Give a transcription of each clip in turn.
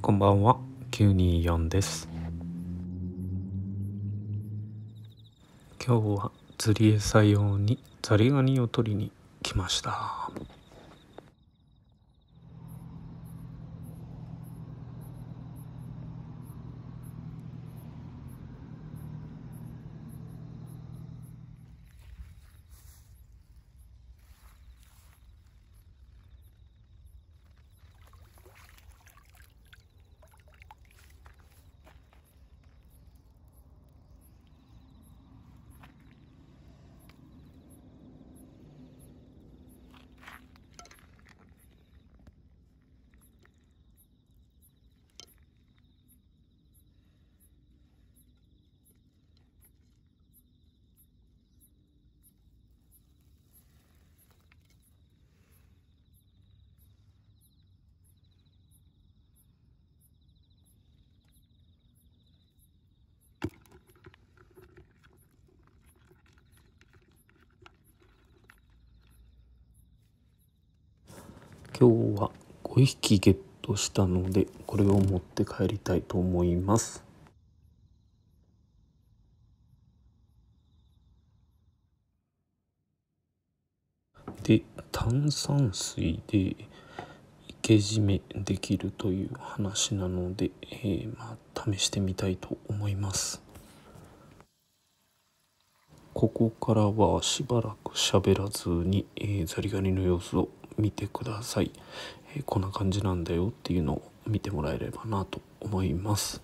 こんばんは、924です。今日は釣り餌用にザリガニを取りに来ました。今日は5匹ゲットしたのでこれを持って帰りたいと思いますで炭酸水で生け締めできるという話なので、えー、まあ、試してみたいと思いますここからはしばらく喋らずに、えー、ザリガニの様子を見てください、えー、こんな感じなんだよっていうのを見てもらえればなと思います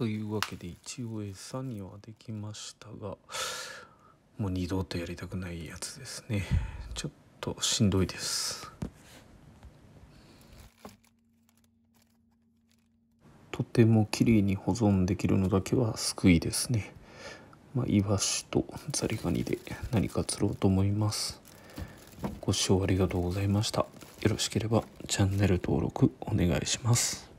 というわけで一応餌にはできましたがもう二度とやりたくないやつですねちょっとしんどいですとても綺麗に保存できるのだけは救いですねまあ、イワシとザリガニで何か釣ろうと思いますご視聴ありがとうございましたよろしければチャンネル登録お願いします